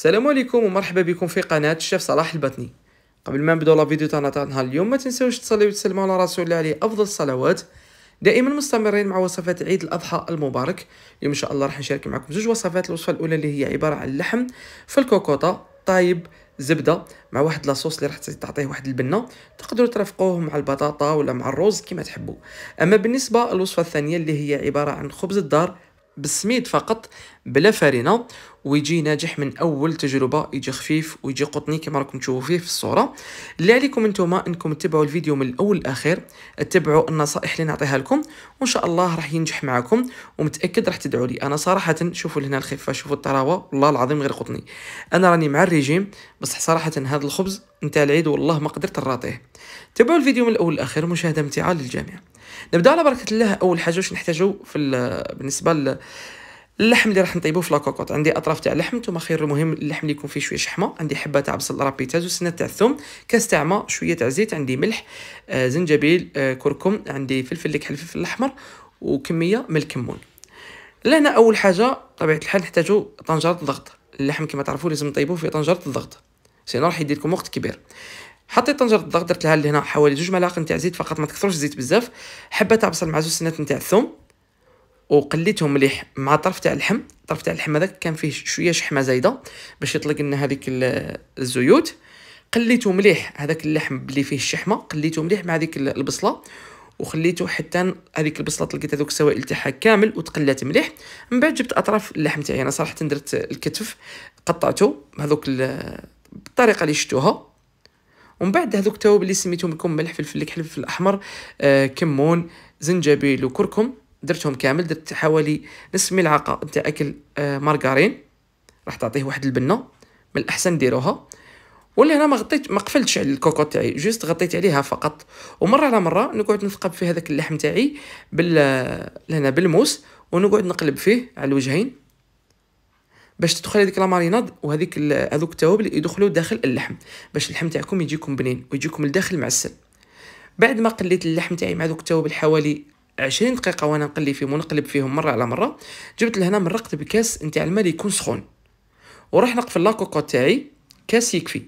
السلام عليكم ومرحبا بكم في قناة الشيف صلاح البطني قبل ما نبداو لا فيديو تاعنا تاع نهار اليوم ما تنساوش تصليو وتسلموا على رسول الله عليه افضل الصلوات دائما مستمرين مع وصفات عيد الاضحى المبارك اليوم ان شاء الله راح نشارك معكم زوج وصفات الوصفه الاولى اللي هي عباره عن اللحم في الكوكوطه طايب زبده مع واحد لاصوص اللي راح تعطيه واحد البنه تقدروا ترافقوه مع البطاطا ولا مع الرز كما تحبوا اما بالنسبه للوصفه الثانيه اللي هي عباره عن خبز الدار بالسميد فقط بلا فرينه ويجي ناجح من اول تجربه يجي خفيف ويجي قطني كما راكم تشوفوا فيه في الصوره اللي عليكم انتم انكم تتبعوا الفيديو من الاول للاخير تتبعوا النصائح اللي نعطيها لكم وان شاء الله راح ينجح معكم ومتاكد راح تدعوا لي انا صراحه شوفوا لهنا الخفه شوفوا الطراوه والله العظيم غير قطني انا راني مع الريجيم بصح صراحه هذا الخبز نتاع العيد والله ما قدرت نراطيه تابعوا الفيديو من الاول للاخير مشاهده ممتعه للجميع نبدا على بركه الله اول حاجه واش نحتاجوا في بالنسبه اللحم اللي راح نطيبو في لاكوكوط عندي اطراف تاع اللحم نتوما خير المهم اللحم اللي يكون فيه شويه شحمه عندي حبه تاع بصل رابيتاز وسنه تاع الثوم كاس تاع ماء شويه تاع زيت عندي ملح آه زنجبيل آه كركم عندي فلفل الكحل الفلفل الاحمر وكميه من الكمون لهنا اول حاجه طبيعه الحال نحتاجو طنجره الضغط اللحم كما تعرفوا لازم نطيبوه في طنجره الضغط سينو راح يدي لكم وقت كبير حطيت طنجره الضغط درت لها لهنا حوالي جوج ملاعق تاع زيت فقط ما تكثروش الزيت بزاف حبه تاع بصل مع زوج سنات الثوم وقليتهم مليح مع طرف تاع اللحم طرف تاع اللحم هذاك كان فيه شويه شحمه زايده باش يطلق لنا هذيك الزيوت قليته مليح هذاك اللحم اللي فيه الشحمه قليته مليح مع هذيك البصله وخليته حتى هذيك البصله تلقيت هذوك السوائل تاعها كامل وتقلات مليح من بعد جبت اطراف اللحم تاعي انا صراحه درت الكتف قطعته بهذوك بالطريقه اللي شفتوها ومن بعد هذوك التوابل اللي سميتهم لكم ملح فلفل الاحمر آه كمون زنجبيل وكركم درتهم كامل درت حوالي نصف ملعقه نتاع اكل آه، مارغرين راح تعطيه واحد البنه من الاحسن ديروها ولا هنا ما غطيت ما قفلتش على الكوكو تاعي جوست غطيت عليها فقط ومره على مره نقعد نثقب في هذاك اللحم تاعي بال آه، هنا بالموس ونقعد نقلب فيه على الوجهين باش تدخل هذيك لاماريناد وهذيك هذوك التوابل يدخلوا داخل اللحم باش اللحم تاعكم يجيكم بنين ويجيكم لداخل معسل بعد ما قليت اللحم تاعي مع ذوك التوابل حوالي 20 دقيقه وانا نقلي فيهم ونقلب فيهم مره على مره جبت لهنا مرقت بكاس نتاع الماء اللي يكون سخون وراح نقفل لاكوكو تاعي كاس يكفي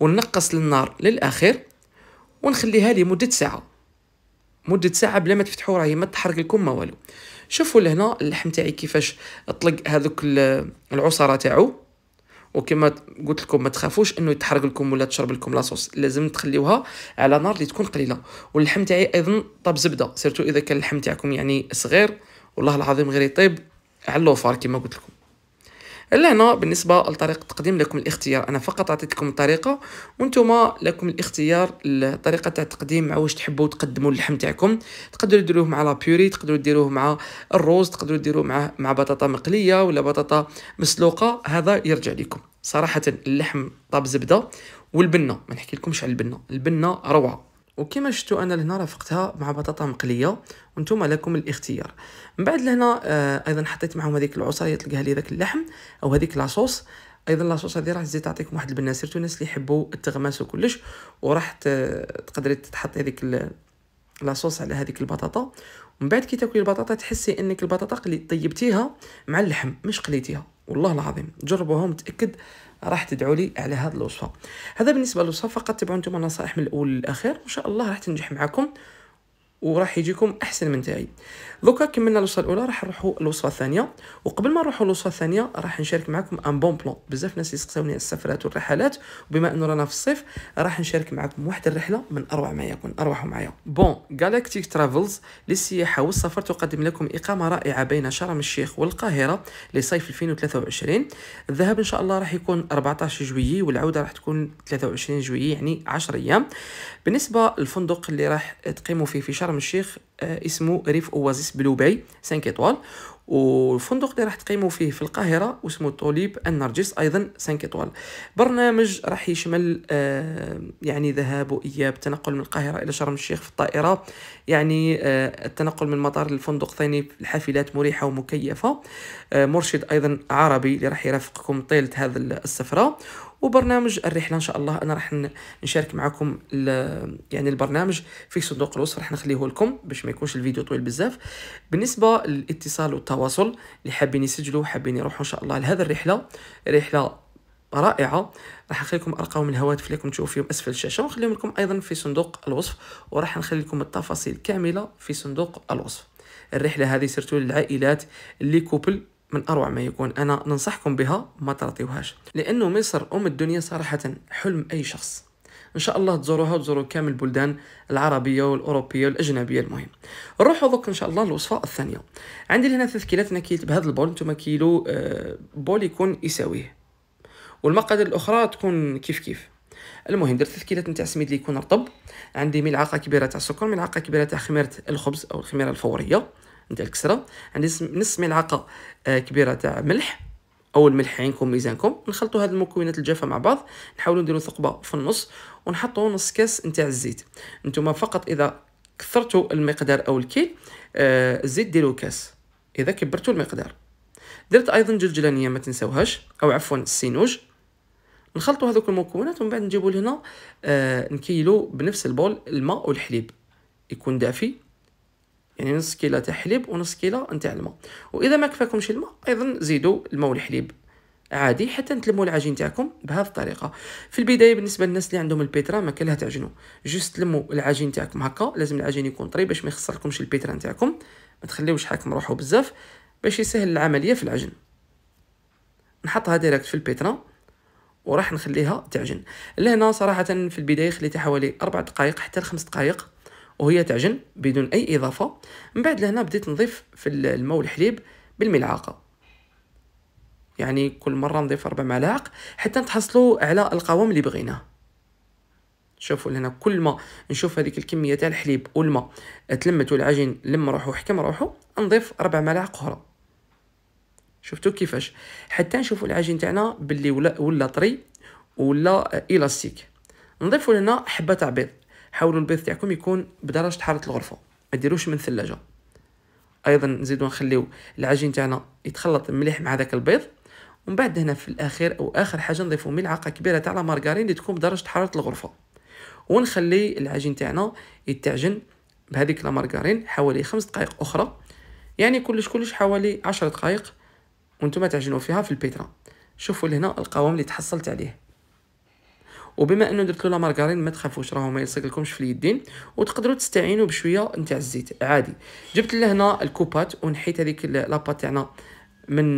وننقص النار للاخر ونخليها لمده ساعه مده ساعه بلا ما تفتحوا راهي ما تحرق لكم ما والو شوفوا لهنا اللحم تاعي كيفاش طلق هذوك العصاره تاعو وكما قلت لكم ما تخافوش انه يتحرق لكم ولا تشرب لكم لاصوص لازم تخليوها على نار اللي تكون قليله واللحم تاعي ايضا طاب زبده سيرتو اذا كان اللحم تاعكم يعني صغير والله العظيم غير يطيب على اللوفار كما قلت لكم الا هنا بالنسبه لطريقه تقديم لكم الاختيار انا فقط عطيتكم الطريقه وانتم لكم الاختيار الطريقه تاع التقديم مع واش تحبوا تقدموا اللحم تاعكم تقدروا ديروه مع لا بيوري تقدروا ديروه مع الروز تقدروا ديروه مع مع بطاطا مقليه ولا بطاطا مسلوقه هذا يرجع لكم صراحه اللحم طاب زبده والبنه ما نحكي لكمش على البنه البنه روعه وكما شفتوا انا لهنا رافقتها مع بطاطا مقليه وانتم لكم الاختيار من بعد لهنا آه ايضا حطيت معهم هذيك العصايه تلقاها لي ذاك اللحم او هذيك لاصوص ايضا لاصوص هذه راح تزيد تعطيكم واحد البنه سيرتو الناس اللي يحبوا التغماس وكلش وراح تقدري تحطي هذيك لاصوص على هذيك البطاطا ومن بعد كي تاكلي البطاطا تحسي انك البطاطا طيبتيها مع اللحم مش قليتيها والله العظيم جربوها متاكد راح تدعوا لي على هذه الوصفه هذا بالنسبه للوصفه فقط تبعوا نتوما النصائح من الاول للاخير وان شاء الله راح تنجح معكم وراح يجيكم احسن من تاعي دوكا كملنا الوصفه الاولى راح نروحوا للوصفه الثانيه وقبل ما نروحوا للوصفه الثانيه راح نشارك معكم ان بون بلون بزاف ناس يسقسوني على السفرات والرحلات وبما انه رانا في الصيف راح نشارك معكم واحد الرحله من اروع ما يكون ارواح معايا بون جالاكتيك ترافلز للسياحه والسفر تقدم لكم اقامه رائعه بين شرم الشيخ والقاهره لصيف 2023 الذهاب ان شاء الله راح يكون 14 جويي والعوده راح تكون 23 جويي يعني 10 ايام بالنسبه للفندق اللي راح تقيموا فيه في شرم شرم الشيخ آه، اسمه ريف اوازيس بلوباي 5 ايطوال والفندق اللي راح تقيموا فيه في القاهرة واسمه طوليب النرجس أيضا 5 ايطوال برنامج راح يشمل آه، يعني ذهاب وإياب تنقل من القاهرة إلى شرم الشيخ في الطائرة يعني آه، التنقل من مطار للفندق ثاني الحافلات مريحة ومكيفة مرشد أيضا عربي اللي راح يرافقكم طيلة هذا السفرة وبرنامج الرحله ان شاء الله انا راح نشارك معكم يعني البرنامج في صندوق الوصف راح نخليه لكم باش ما يكونش الفيديو طويل بزاف بالنسبه للاتصال والتواصل اللي حابين يسجلوا حابين يروحوا ان شاء الله لهذه الرحله رحله رائعه راح نخلي لكم ارقام الهواتف اللي راكم تشوفوا فيهم اسفل الشاشه ونخليهم لكم ايضا في صندوق الوصف وراح نخلي لكم التفاصيل كامله في صندوق الوصف الرحله هذه سيرتو للعائلات اللي كوبل من اروع ما يكون انا ننصحكم بها ما تعطيوهاش لانه مصر ام الدنيا صراحه حلم اي شخص ان شاء الله تزوروها وتزوروا كامل البلدان العربيه والاوروبيه والاجنبيه المهم نروحوا دوك ان شاء الله للوصفه الثانيه عندي هنا ثلاث كيلات نكيت بهذا البول نتوما كيلو آه، بول يكون يساويه والمقادير الاخرى تكون كيف كيف المهم درت ثلاث كيلات نتاع سميد اللي يكون رطب عندي ملعقه كبيره تاع سكر ملعقه كبيره تاع خميره الخبز او الخميره الفوريه نتاع الكسره عندي نص ملعقه آه، كبيره تاع ملح او الملح عينكم ميزانكم نخلطوا هاد المكونات الجافه مع بعض نحاولوا نديروا ثقبه في النص ونحطوا نص كاس نتاع الزيت نتوما فقط اذا كثرتوا المقدار او الكيل آه، الزيت ديروا كاس اذا كبرتوا المقدار درت ايضا جلجلانيه ما تنساوهاش او عفوا السينوج نخلطوا هذوك المكونات ومن بعد نجيبوا لهنا آه نكيلو بنفس البول الماء والحليب يكون دافي يعني نص كيلة تاع حليب ونص كيلة نتاع الماء واذا ما كفاكمش الماء ايضا زيدوا الماء والحليب عادي حتى نتلموا العجين تاعكم بهذه الطريقه في البدايه بالنسبه للناس اللي عندهم البيترا ما كان لها تعجنوا جوست تلموا العجين تاعكم هكا لازم العجين يكون طري باش ما يخسركمش البيترا تاعكم ما تخليوش حاكم روحو بزاف باش يسهل العمليه في العجن نحطها ديريكت في البيترا وراح نخليها تعجن لهنا صراحه في البدايه خليتها حوالي 4 دقائق حتى 5 دقائق وهي تعجن بدون اي اضافه من بعد لهنا بديت نضيف في الماء والحليب بالملعقه يعني كل مره نضيف اربع ملاعق حتى نتحصلوا على القوام اللي بغيناه شوفوا لهنا كل ما نشوف هذيك الكميه تاع الحليب والماء تلمت والعجين لم روحو حكم روحو نضيف اربع ملاعق اخرى شفتوا كيفاش حتى نشوفوا العجين تاعنا باللي ولا ولا طري ولا الاستيك نضيفوا لنا حبه تاع بيض حاولوا البيض تاعكم يكون بدرجه حارة الغرفه ما ديروش من ثلاجه ايضا نزيدو نخليو العجين تاعنا يتخلط مليح مع ذاك البيض ومن بعد هنا في الاخير او اخر حاجه نضيفو ملعقه كبيره تاع المارغرين اللي تكون بدرجه حراره الغرفه ونخلي العجين تاعنا يتعجن بهذيك المارغرين حوالي خمس دقائق اخرى يعني كلش كلش حوالي عشر دقائق وانتم تعجنوا فيها في البيترا شوفوا لهنا القوام اللي تحصلت عليه وبما انه درت له مارغرين ما تخافوش راهو ما يلصقلكمش في اليدين وتقدروا تستعينوا بشويه نتاع الزيت عادي جبت لهنا الكوبات ونحيت هذيك لاباط تاعنا من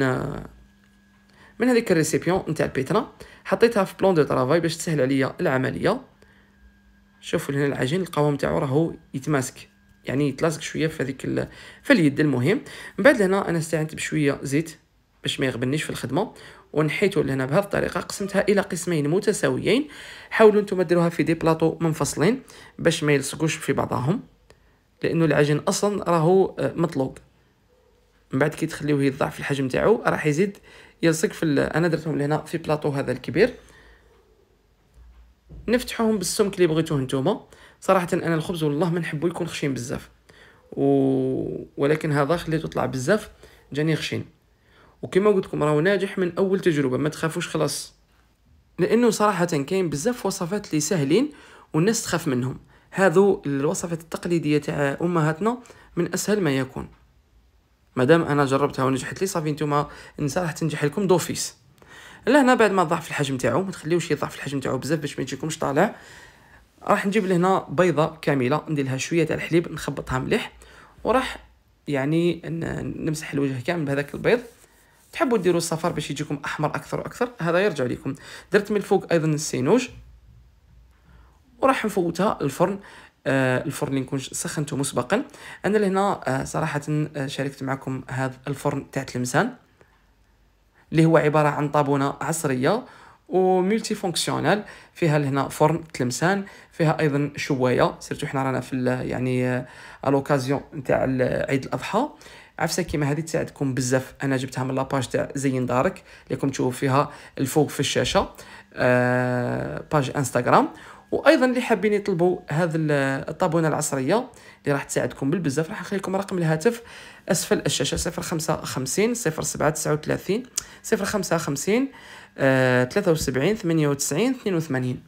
من هذيك الريسيبيون نتاع البيترا حطيتها في بلون دو طرافاي باش تسهل عليا العمليه شوفوا هنا العجين القوام تاعو راهو يتماسك يعني يتلاصق شويه في هذيك في اليد المهم من بعد هنا انا استعنت بشويه زيت باش ما يغبنيش في الخدمه ونحيته لهنا بهذه الطريقه قسمتها الى قسمين متساويين حاولوا نتوما ديروها في دي بلاطو منفصلين باش ما يلصقوش في بعضهم لانه العجين اصلا راهو آه، مطلوب من بعد كي تخليوه يضع في الحجم تاعو راح يزيد يلصق في انا درتهم لهنا في بلاطو هذا الكبير نفتحوهم بالسمك اللي بغيتوه نتوما صراحه انا الخبز والله ما نحبو يكون خشين بزاف و... ولكن هذا خليته طلع بزاف جاني خشين وكما قلت لكم راهو ناجح من اول تجربه ما تخافوش خلاص لانه صراحه كاين بزاف وصفات اللي سهلين والناس تخاف منهم هذو الوصفات التقليديه تاع امهاتنا من اسهل ما يكون مادام انا جربتها ونجحت لي صافي نتوما النساء راح تنجح لكم دوفيس لهنا بعد ما ضعف الحجم تاعو ما تخليوش يضعف الحجم تاعو بزاف باش ما يجيكمش طالع راح نجيب لهنا بيضه كامله ندير لها شويه تاع الحليب نخبطها مليح وراح يعني نمسح الوجه كامل بهذاك البيض تحبوا ديروا الصفر باش يجيكم احمر اكثر واكثر هذا يرجع لكم درت من الفوق ايضا السينوج وراح نفوتها الفرن آه الفرن اللي نكون سخنته مسبقا انا لهنا آه صراحه آه شاركت معكم هذا الفرن تاع تلمسان اللي هو عباره عن طابونه عصريه وملتي فونكسيونال فيها لهنا فرن تلمسان فيها ايضا شوايه سيرتو حنا رانا في يعني آه، الوكازيون نتاع عيد الاضحى عفسه كيما هذه تساعدكم بزاف انا جبتها من لاباج تاع زين دارك ليكم تشوفوا فيها الفوق في الشاشه آه باج انستغرام وايضا اللي حابين يطلبوا هذا الطابونه العصريه اللي راح تساعدكم بالبزاف راح نخلي لكم رقم الهاتف اسفل الشاشه 055 0739 055 73 98 82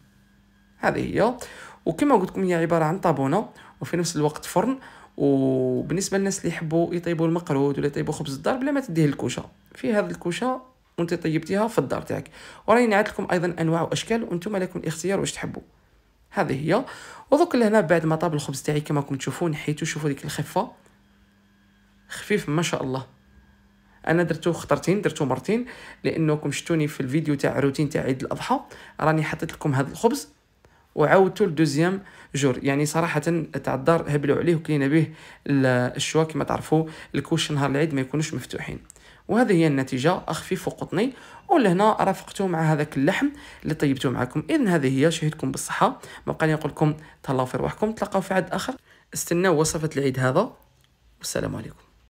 هذه هي وكما قلت لكم هي عباره عن طابونه وفي نفس الوقت فرن وبالنسبه للناس اللي يحبوا يطيبوا المقرود ولا يطيبوا خبز الدار بلا ما تديه الكوشه في هذا الكوشه وانت طيبتيها في الدار تاعك وراني نعت لكم ايضا انواع واشكال وانتم لكم الاختيار واش تحبوا هذه هي ودوك لهنا بعد ما طاب الخبز تاعي كما راكم تشوفوا نحيتو شوفوا ديك الخفه خفيف ما شاء الله انا درتو خطرتين درتو مرتين لانكم شتوني في الفيديو تاع روتين تاع عيد الاضحى راني حطيت لكم هذا الخبز وعاودتو لدوزيام جور يعني صراحه تاع الدار هبلوا عليه وكلينا به الشوا كما تعرفوا الكوش نهار العيد ما يكونوش مفتوحين وهذه هي النتيجه اخفيف وقطني ولهنا رافقتو مع هذاك اللحم اللي طيبته معكم اذا هذه هي شهدكم بالصحه ما بقى نقول لكم تهلاو في روحكم تلقاو في عد اخر استناو وصفه العيد هذا والسلام عليكم